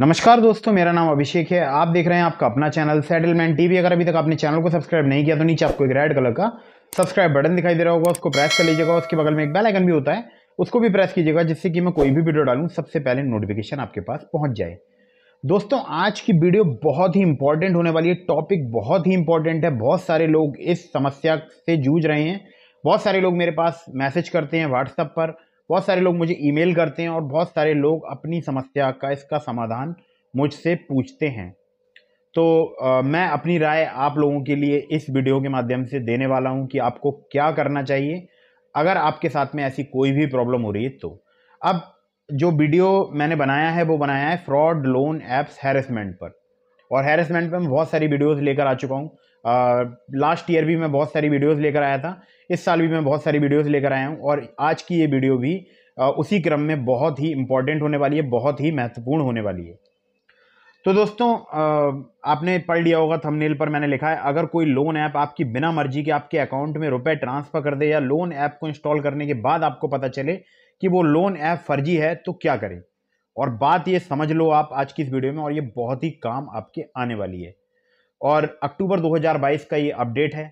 नमस्कार दोस्तों मेरा नाम अभिषेक है आप देख रहे हैं आपका अपना चैनल सेटलमेंट टीवी अगर अभी तक आपने चैनल को सब्सक्राइब नहीं किया तो नीचे आपको एक रेड कलर का सब्सक्राइब बटन दिखाई दे रहा होगा उसको प्रेस कर लीजिएगा उसके बगल में एक बेल आइकन भी होता है उसको भी प्रेस कीजिएगा जिससे कि मैं कोई भी वीडियो डालूँ सबसे पहले नोटिफिकेशन आपके पास पहुँच जाए दोस्तों आज की वीडियो बहुत ही इंपॉर्टेंट होने वाली है टॉपिक बहुत ही इंपॉर्टेंट है बहुत सारे लोग इस समस्या से जूझ रहे हैं बहुत सारे लोग मेरे पास मैसेज करते हैं व्हाट्सएप पर बहुत सारे लोग मुझे ईमेल करते हैं और बहुत सारे लोग अपनी समस्या का इसका समाधान मुझसे पूछते हैं तो आ, मैं अपनी राय आप लोगों के लिए इस वीडियो के माध्यम से देने वाला हूं कि आपको क्या करना चाहिए अगर आपके साथ में ऐसी कोई भी प्रॉब्लम हो रही है तो अब जो वीडियो मैंने बनाया है वो बनाया है फ्रॉड लोन एप्स हैरेसमेंट पर और हैरेसमेंट पर मैं बहुत सारी वीडियोस लेकर आ चुका हूँ लास्ट ईयर भी मैं बहुत सारी वीडियोस लेकर आया था इस साल भी मैं बहुत सारी वीडियोस लेकर आया हूँ और आज की ये वीडियो भी आ, उसी क्रम में बहुत ही इम्पॉर्टेंट होने वाली है बहुत ही महत्वपूर्ण होने वाली है तो दोस्तों आ, आपने पढ़ लिया होगा थंबनेल पर मैंने लिखा है अगर कोई लोन ऐप आपकी बिना मर्जी के आपके अकाउंट में रुपए ट्रांसफ़र कर दे या लोन ऐप को इंस्टॉल करने के बाद आपको पता चले कि वो लोन ऐप फर्जी है तो क्या करें और बात ये समझ लो आप आज की इस वीडियो में और ये बहुत ही काम आपके आने वाली है और अक्टूबर 2022 का ये अपडेट है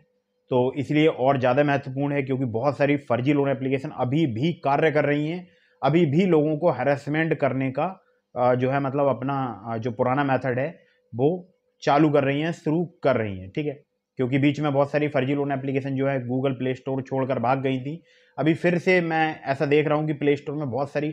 तो इसलिए और ज़्यादा महत्वपूर्ण है क्योंकि बहुत सारी फर्जी लोन एप्लीकेशन अभी भी कार्य कर रही हैं अभी भी लोगों को हेरासमेंट करने का जो है मतलब अपना जो पुराना मेथड है वो चालू कर रही हैं शुरू कर रही हैं ठीक है क्योंकि बीच में बहुत सारी फर्जी लोन एप्लीकेशन जो है गूगल प्ले स्टोर छोड़कर भाग गई थी अभी फिर से मैं ऐसा देख रहा हूँ कि प्ले स्टोर में बहुत सारी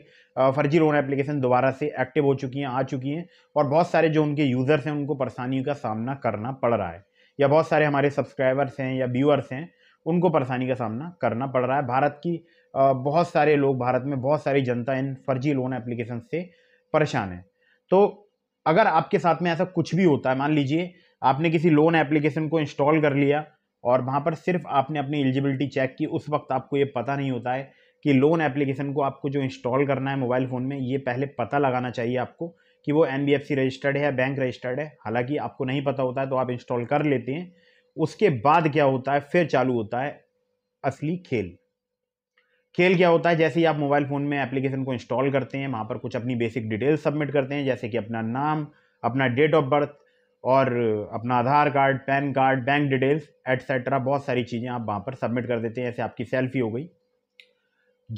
फर्जी लोन एप्लीकेशन दोबारा से एक्टिव हो चुकी हैं आ चुकी हैं और बहुत सारे जो उनके यूज़र्स हैं उनको परेशानियों का सामना करना पड़ रहा है या बहुत सारे हमारे सब्सक्राइबर्स हैं या व्यूअर्स हैं उनको परेशानी का सामना करना पड़ रहा है भारत की बहुत सारे लोग भारत में बहुत सारी जनता इन फर्जी लोन एप्लीकेशन से परेशान है तो अगर आपके साथ में ऐसा कुछ भी होता है मान लीजिए आपने किसी लोन एप्लीकेशन को इंस्टॉल कर लिया और वहाँ पर सिर्फ आपने अपनी एलिजिबिलिटी चेक की उस वक्त आपको ये पता नहीं होता है कि लोन एप्लीकेशन को आपको जो इंस्टॉल करना है मोबाइल फ़ोन में ये पहले पता लगाना चाहिए आपको कि वो एन रजिस्टर्ड है बैंक रजिस्टर्ड है हालांकि आपको नहीं पता होता है तो आप इंस्टॉल कर लेते हैं उसके बाद क्या होता है फिर चालू होता है असली खेल खेल क्या होता है जैसे ही आप मोबाइल फ़ोन में एप्लीकेशन को इंस्टॉल करते हैं वहाँ पर कुछ अपनी बेसिक डिटेल्स सबमिट करते हैं जैसे कि अपना नाम अपना डेट ऑफ बर्थ और अपना Aadhaar card PAN card bank details etcetera बहुत सारी चीज़ें आप वहाँ पर सबमिट कर देते हैं जैसे आपकी सेल्फी हो गई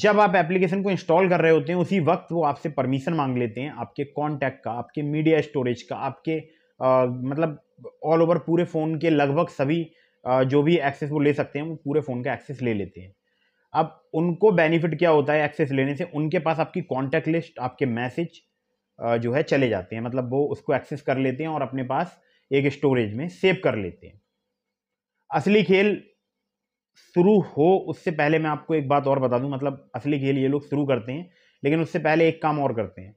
जब आप एप्लीकेशन को इंस्टॉल कर रहे होते हैं उसी वक्त वो आपसे परमिशन मांग लेते हैं आपके कॉन्टैक्ट का आपके मीडिया स्टोरेज का आपके आ, मतलब ऑल ओवर पूरे फ़ोन के लगभग सभी आ, जो भी एक्सेस वो ले सकते हैं वो पूरे फ़ोन का एक्सेस ले लेते हैं अब उनको बेनिफिट क्या होता है एक्सेस लेने से उनके पास आपकी कॉन्टैक्ट लिस्ट आपके मैसेज जो है चले जाते हैं मतलब वो उसको एक्सेस कर लेते हैं और अपने पास एक स्टोरेज में सेव कर लेते हैं असली खेल शुरू हो उससे पहले मैं आपको एक बात और बता दूं मतलब असली खेल ये लोग शुरू करते हैं लेकिन उससे पहले एक काम और करते हैं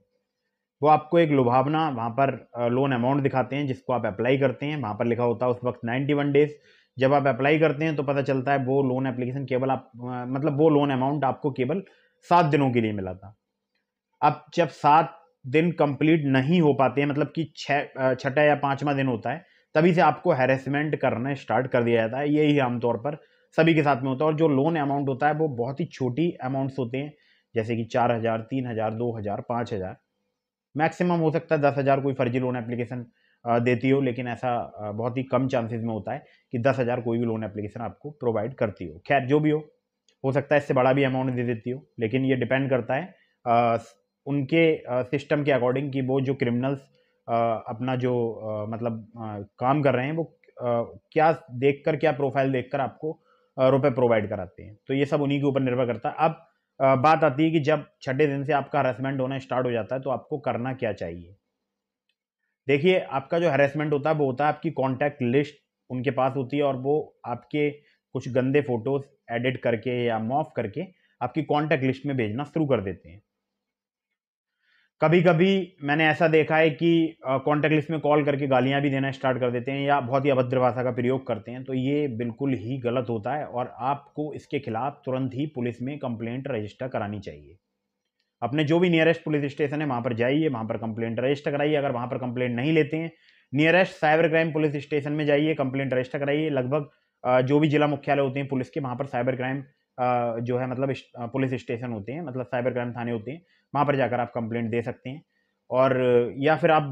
वो आपको एक लुभावना वहाँ पर लोन अमाउंट दिखाते हैं जिसको आप अप्लाई करते हैं वहाँ पर लिखा होता है उस वक्त नाइन्टी वन डेज़ जब आप अप्लाई करते हैं तो पता चलता है वो लोन एप्लीकेशन केवल आप मतलब वो लोन अमाउंट आपको केवल सात दिनों के लिए मिला था अब जब सात दिन कंप्लीट नहीं हो पाते हैं मतलब कि छः छठा या पाँचवा दिन होता है तभी से आपको हेरेसमेंट करना स्टार्ट कर दिया जाता है यही आमतौर पर सभी के साथ में होता है और जो लोन अमाउंट होता है वो बहुत ही छोटी अमाउंट्स होते हैं जैसे कि चार हज़ार तीन हज़ार दो हज़ार पाँच हज़ार मैक्सिमम हो सकता है दस हज़ार कोई फर्जी लोन एप्लीकेशन देती हो लेकिन ऐसा बहुत ही कम चांसेस में होता है कि दस हज़ार कोई भी लोन एप्लीकेशन आपको प्रोवाइड करती हो खैर जो भी हो हो सकता है इससे बड़ा भी अमाउंट दे देती हो लेकिन ये डिपेंड करता है उनके सिस्टम के अकॉर्डिंग कि वो जो क्रिमिनल्स अपना जो मतलब काम कर रहे हैं वो क्या देख कर क्या प्रोफाइल देख कर आपको रुपए प्रोवाइड कराते हैं तो ये सब उन्हीं के ऊपर निर्भर करता है अब बात आती है कि जब छठे दिन से आपका हरेसमेंट होना स्टार्ट हो जाता है तो आपको करना क्या चाहिए देखिए आपका जो हरेसमेंट होता है वो होता है आपकी कॉन्टैक्ट लिस्ट उनके पास होती है और वो आपके कुछ गंदे फोटोज़ एडिट करके या मॉफ करके आपकी कॉन्टैक्ट लिस्ट में भेजना शुरू कर देते हैं कभी कभी मैंने ऐसा देखा है कि कॉन्टैक्ट लिस्ट में कॉल करके गालियाँ भी देना स्टार्ट कर देते हैं या बहुत ही अभद्र भाषा का प्रयोग करते हैं तो ये बिल्कुल ही गलत होता है और आपको इसके खिलाफ तुरंत ही पुलिस में कंप्लेंट रजिस्टर करानी चाहिए अपने जो भी नियरेस्ट पुलिस स्टेशन है वहाँ पर जाइए वहाँ पर कंप्लेंट रजिस्टर कराइए अगर वहाँ पर कंप्लेंट नहीं लेते हैं nearest cyber crime police station में जाइए कंप्लेंट रजिस्टर कराइए लगभग जो भी जिला मुख्यालय होते हैं पुलिस के वहाँ पर साइबर क्राइम जो है मतलब पुलिस स्टेशन होते हैं मतलब साइबर क्राइम थाने होते हैं वहाँ पर जाकर आप कंप्लेंट दे सकते हैं और या फिर आप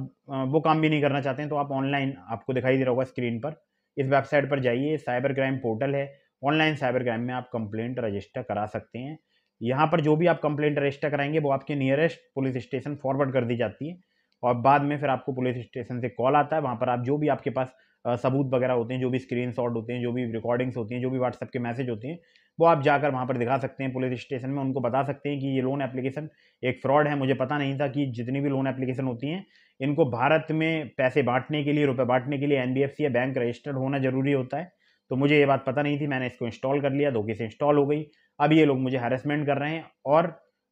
वो काम भी नहीं करना चाहते हैं तो आप ऑनलाइन आपको दिखाई दे रहा होगा स्क्रीन पर इस वेबसाइट पर जाइए साइबर क्राइम पोर्टल है ऑनलाइन साइबर क्राइम में आप कंप्लेंट रजिस्टर करा सकते हैं यहाँ पर जो भी आप कंप्लेंट रजिस्टर कराएंगे वो आपके नियरेस्ट पुलिस स्टेशन फॉरवर्ड कर दी जाती है और बाद में फिर आपको पुलिस स्टेशन से कॉल आता है वहाँ पर आप जो भी आपके पास सबूत वगैरह होते हैं जो भी स्क्रीन होते हैं जो भी रिकॉर्डिंग्स होती हैं जो भी व्हाट्सएप के मैसेज होते हैं वो आप जाकर वहाँ पर दिखा सकते हैं पुलिस स्टेशन में उनको बता सकते हैं कि ये लोन एप्लीकेशन एक फ्रॉड है मुझे पता नहीं था कि जितनी भी लोन एप्लीकेशन होती हैं इनको भारत में पैसे बांटने के लिए रुपए बांटने के लिए एन या बैंक रजिस्टर्ड होना ज़रूरी होता है तो मुझे ये बात पता नहीं थी मैंने इसको इंस्टॉल कर लिया धोखे से इंस्टॉल हो गई अब ये लोग मुझे हैरेसमेंट कर रहे हैं और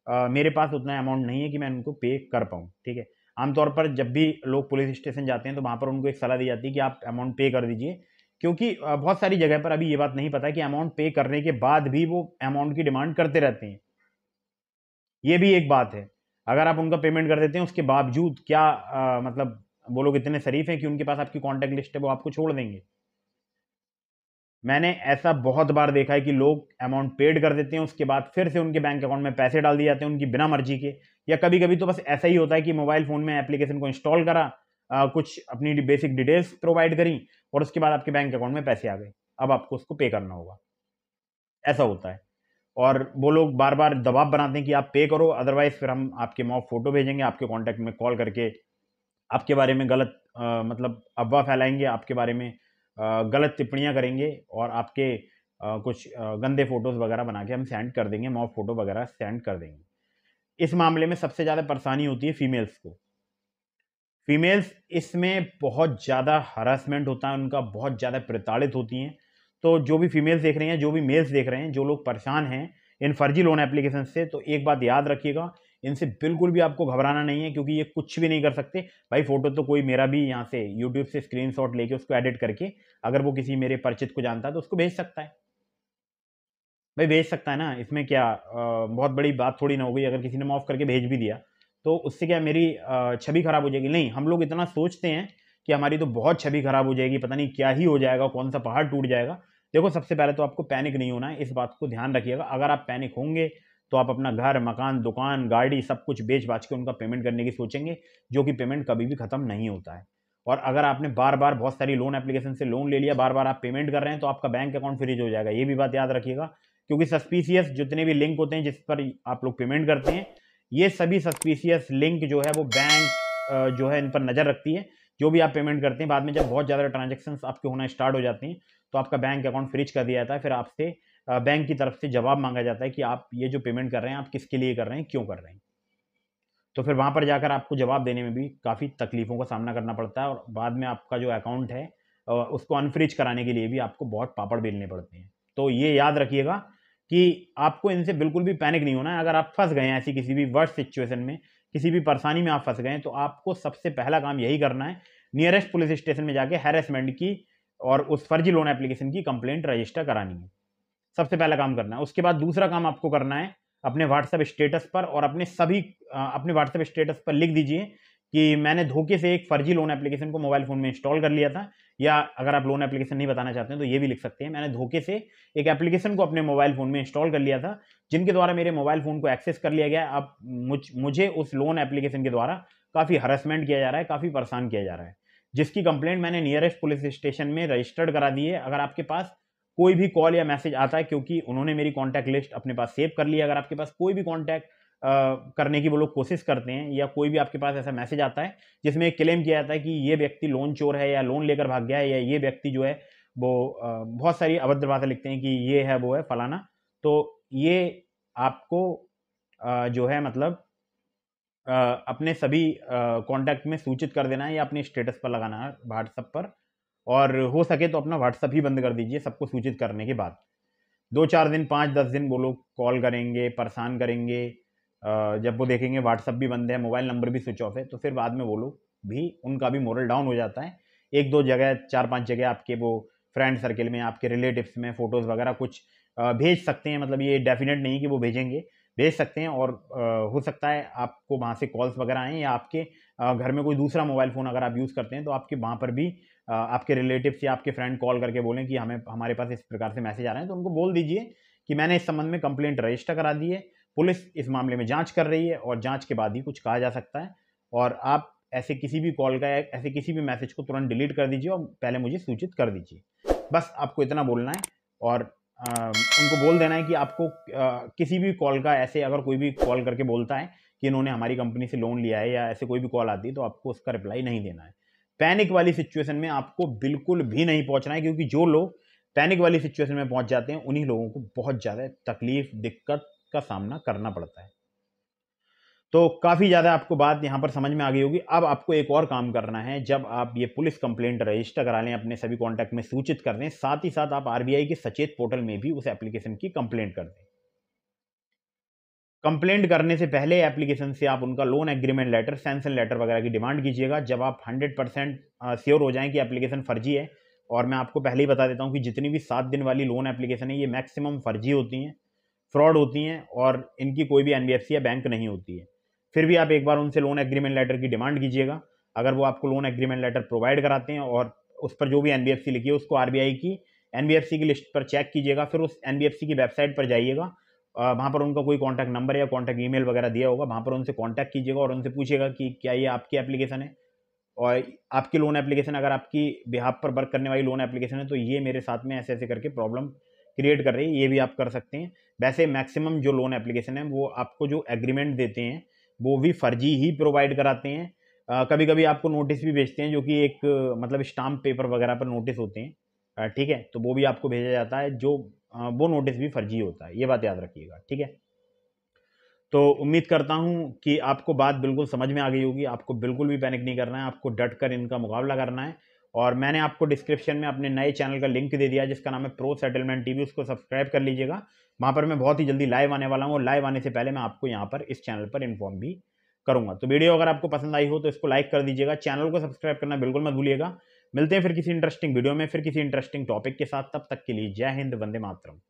आ, मेरे पास उतना अमाउंट नहीं है कि मैं उनको पे कर पाऊँ ठीक है आमतौर पर जब भी लोग पुलिस स्टेशन जाते हैं तो वहाँ पर उनको एक सलाह दी जाती है कि आप अमाउंट पे कर दीजिए क्योंकि बहुत सारी जगह पर अभी ये बात नहीं पता कि अमाउंट पे करने के बाद भी वो अमाउंट की डिमांड करते रहते हैं ये भी एक बात है अगर आप उनका पेमेंट कर देते हैं उसके बावजूद क्या आ, मतलब वो लोग इतने शरीफ हैं कि उनके पास आपकी कॉन्टैक्ट लिस्ट है वो आपको छोड़ देंगे मैंने ऐसा बहुत बार देखा है कि लोग अमाउंट पेड कर देते हैं उसके बाद फिर से उनके बैंक अकाउंट में पैसे डाल दिए जाते हैं उनकी बिना मर्जी के या कभी कभी तो बस ऐसा ही होता है कि मोबाइल फ़ोन में एप्लीकेशन को इंस्टॉल करा आ, कुछ अपनी बेसिक डिटेल्स प्रोवाइड करी और उसके बाद आपके बैंक अकाउंट में पैसे आ गए अब आपको उसको पे करना होगा ऐसा होता है और वो लोग बार बार दबाव बनाते हैं कि आप पे करो अदरवाइज़ फिर हम आपके मॉफ फ़ोटो भेजेंगे आपके कॉन्टैक्ट में कॉल करके आपके बारे में गलत आ, मतलब अफवाह फैलाएंगे आपके बारे में आ, गलत टिप्पणियाँ करेंगे और आपके आ, कुछ आ, गंदे फ़ोटोज़ वगैरह बना के हम सेंड कर देंगे मॉफ फ़ोटो वगैरह सेंड कर देंगे इस मामले में सबसे ज़्यादा परेशानी होती है फीमेल्स को फीमेल्स इसमें बहुत ज़्यादा हरासमेंट होता है उनका बहुत ज़्यादा प्रताड़ित होती हैं तो जो भी फीमेल्स देख रहे हैं जो भी मेल्स देख रहे हैं जो लोग परेशान हैं इन फर्जी लोन एप्लीकेशन से तो एक बात याद रखिएगा इनसे बिल्कुल भी आपको घबराना नहीं है क्योंकि ये कुछ भी नहीं कर सकते भाई फोटो तो कोई मेरा भी यहाँ से यूट्यूब से स्क्रीन शॉट लेके उसको एडिट करके अगर वो किसी मेरे परिचित को जानता है तो उसको भेज सकता है भाई भेज सकता है ना इसमें क्या आ, बहुत बड़ी बात थोड़ी ना हो गई अगर किसी ने माफ़ करके भेज भी दिया तो उससे क्या मेरी छवि खराब हो जाएगी नहीं हम लोग इतना सोचते हैं कि हमारी तो बहुत छवि खराब हो जाएगी पता नहीं क्या ही हो जाएगा कौन सा पहाड़ टूट जाएगा देखो सबसे पहले तो आपको पैनिक नहीं होना है इस बात को ध्यान रखिएगा अगर आप पैनिक होंगे तो आप अपना घर मकान दुकान गाड़ी सब कुछ बेच बाच के उनका पेमेंट करने की सोचेंगे जो कि पेमेंट कभी भी ख़त्म नहीं होता है और अगर आपने बार बार बहुत सारी लोन एप्लीकेशन से लोन ले लिया बार बार आप पेमेंट कर रहे हैं तो आपका बैंक अकाउंट फ्रीज हो जाएगा ये भी बात याद रखिएगा क्योंकि सस्पिशियस जितने भी लिंक होते हैं जिस पर आप लोग पेमेंट करते हैं ये सभी सस्पिशियस लिंक जो है वो बैंक जो है इन पर नज़र रखती है जो भी आप पेमेंट करते हैं बाद में जब बहुत ज़्यादा ट्रांजेक्शन आपके होना स्टार्ट हो जाते हैं तो आपका बैंक अकाउंट फ्रिज कर दिया जाता है फिर आपसे बैंक की तरफ से जवाब मांगा जाता है कि आप ये जो पेमेंट कर रहे हैं आप किसके लिए कर रहे हैं क्यों कर रहे हैं तो फिर वहाँ पर जाकर आपको जवाब देने में भी काफ़ी तकलीफ़ों का सामना करना पड़ता है और बाद में आपका जो अकाउंट है उसको अनफ्रिज कराने के लिए भी आपको बहुत पापड़ बेलने पड़ते हैं तो ये याद रखिएगा कि आपको इनसे बिल्कुल भी पैनिक नहीं होना है अगर आप फंस गए हैं ऐसी किसी भी वर्स्ट सिचुएशन में किसी भी परेशानी में आप फंस गए तो आपको सबसे पहला काम यही करना है नियरेस्ट पुलिस स्टेशन में जाके हेरेसमेंट की और उस फर्जी लोन एप्लीकेशन की कंप्लेंट रजिस्टर करानी है सबसे पहला काम करना है उसके बाद दूसरा काम आपको करना है अपने व्हाट्सएप स्टेटस पर और अपने सभी अपने व्हाट्सएप स्टेटस पर लिख दीजिए कि मैंने धोखे से एक फर्जी लोन एप्लीकेशन को मोबाइल फ़ोन में इंस्टॉल कर लिया था या अगर आप लोन एप्लीकेशन नहीं बताना चाहते हैं तो ये भी लिख सकते हैं मैंने धोखे से एक एप्लीकेशन को अपने मोबाइल फ़ोन में इंस्टॉल कर लिया था जिनके द्वारा मेरे मोबाइल फ़ोन को एक्सेस कर लिया गया अब मुझ मुझे उस लोन एप्लीकेशन के द्वारा काफ़ी हरासमेंट किया जा रहा है काफ़ी परेशान किया जा रहा है जिसकी कंप्लेंट मैंने नियरेस्ट पुलिस स्टेशन में रजिस्टर्ड करा दी है अगर आपके पास कोई भी कॉल या मैसेज आता है क्योंकि उन्होंने मेरी कॉन्टैक्ट लिस्ट अपने पास सेव कर ली है अगर आपके पास कोई भी कॉन्टैक्ट करने की वो लोग कोशिश करते हैं या कोई भी आपके पास ऐसा मैसेज आता है जिसमें क्लेम किया जाता है कि ये व्यक्ति लोन चोर है या लोन लेकर भाग गया है या ये व्यक्ति जो है वो बहुत सारी अभद्र भाषा लिखते हैं कि ये है वो है फलाना तो ये आपको जो है मतलब अपने सभी कॉन्टैक्ट में सूचित कर देना है या अपने स्टेटस पर लगाना है व्हाट्सअप पर और हो सके तो अपना व्हाट्सअप ही बंद कर दीजिए सबको सूचित करने के बाद दो चार दिन पाँच दस दिन वो लोग कॉल करेंगे परेशान करेंगे जब वो देखेंगे व्हाट्सअप भी बंद है मोबाइल नंबर भी स्विच ऑफ है तो फिर बाद में वो लोग भी उनका भी मोरल डाउन हो जाता है एक दो जगह चार पांच जगह आपके वो फ्रेंड सर्किल में आपके रिलेटिव्स में फ़ोटोज़ वगैरह कुछ भेज सकते हैं मतलब ये डेफिनेट नहीं कि वो भेजेंगे भेज सकते हैं और हो सकता है आपको वहाँ से कॉल्स वगैरह आएँ या आपके घर में कोई दूसरा मोबाइल फ़ोन अगर आप यूज़ करते हैं तो आपके वहाँ पर भी आपके रिलेटिव्स या आपके फ्रेंड कॉल करके बोलें कि हमें हमारे पास इस प्रकार से मैसेज आ रहे हैं तो उनको बोल दीजिए कि मैंने इस संबंध में कंप्लेंट रजिस्टर करा दी है पुलिस इस मामले में जांच कर रही है और जांच के बाद ही कुछ कहा जा सकता है और आप ऐसे किसी भी कॉल का या ऐसे किसी भी मैसेज को तुरंत डिलीट कर दीजिए और पहले मुझे सूचित कर दीजिए बस आपको इतना बोलना है और आ, उनको बोल देना है कि आपको आ, किसी भी कॉल का ऐसे अगर कोई भी कॉल करके बोलता है कि इन्होंने हमारी कंपनी से लोन लिया है या ऐसे कोई भी कॉल आती है तो आपको उसका रिप्लाई नहीं देना है पैनिक वाली सिचुएशन में आपको बिल्कुल भी नहीं पहुंचना है क्योंकि जो लोग पैनिक वाली सिचुएशन में पहुंच जाते हैं उन्हीं लोगों को बहुत ज़्यादा तकलीफ दिक्कत का सामना करना पड़ता है तो काफ़ी ज़्यादा आपको बात यहाँ पर समझ में आ गई होगी अब आपको एक और काम करना है जब आप ये पुलिस कंप्लेंट रजिस्टर करा लें अपने सभी कॉन्टैक्ट में सूचित कर दें साथ ही साथ आप आरबीआई के सचेत पोर्टल में भी उस एप्लीकेशन की कंप्लेंट कर दें कंप्लेंट करने से पहले एप्लीकेशन से आप उनका loan agreement letter sanction letter वगैरह की डिमांड कीजिएगा जब आप हंड्रेड परसेंट श्योर हो जाएं कि एप्लीकेशन फर्जी है और मैं आपको पहले ही बता देता हूँ कि जितनी भी सात दिन वाली लोन एप्लीकेशन है ये मैक्सिमम फर्जी होती हैं फ्रॉड होती हैं और इनकी कोई भी एन या बैंक नहीं होती है फिर भी आप एक बार उनसे लोन एग्रीमेंट लेटर की डिमांड कीजिएगा अगर वो आपको लोन एग्रीमेंट लेटर प्रोवाइड कराते हैं और उस पर जो भी एन लिखी है उसको आर की एन की लिस्ट पर चेक कीजिएगा फिर उस एन की वेबसाइट पर जाइएगा वहाँ पर उनका कोई कॉन्टैक्ट नंबर या कॉन्टैक्ट ईमेल वगैरह दिया होगा वहाँ पर उनसे कॉन्टैक्ट कीजिएगा और उनसे पूछिएगा कि क्या ये आपकी एप्लीकेशन है और आपकी लोन एप्लीकेशन अगर आपकी बिहार पर वर्क करने वाली लोन एप्लीकेशन है तो ये मेरे साथ में ऐसे ऐसे करके प्रॉब्लम क्रिएट कर रहे हैं ये भी आप कर सकते हैं वैसे मैक्सिमम जो लोन एप्लीकेशन है वो आपको जो एग्रीमेंट देते हैं वो भी फर्जी ही प्रोवाइड कराते हैं आ, कभी कभी आपको नोटिस भी भेजते हैं जो कि एक मतलब स्टाम्प पेपर वगैरह पर नोटिस होते हैं ठीक है तो वो भी आपको भेजा जाता है जो आ, वो नोटिस भी फर्जी होता है ये बात याद रखिएगा ठीक है तो उम्मीद करता हूँ कि आपको बात बिल्कुल समझ में आ गई होगी आपको बिल्कुल भी पैनिक नहीं करना है आपको डट कर इनका मुकाबला करना है और मैंने आपको डिस्क्रिप्शन में अपने नए चैनल का लिंक दे दिया जिसका नाम है प्रो सेटलमेंट टीवी उसको सब्सक्राइब कर लीजिएगा वहाँ पर मैं बहुत ही जल्दी लाइव आने वाला हूँ और लाइव आने से पहले मैं आपको यहाँ पर इस चैनल पर इन्फॉर्म भी करूँगा तो वीडियो अगर आपको पसंद आई हो तो इसको लाइक कर दीजिएगा चैनल को सब्सक्राइब करना बिल्कुल मत भूलिएगा मिलते हैं फिर किसी इंटरेस्टिंग वीडियो में फिर किसी इंटरेस्टिंग टॉपिक के साथ तब तक के लिए जय हिंद वंदे मातरम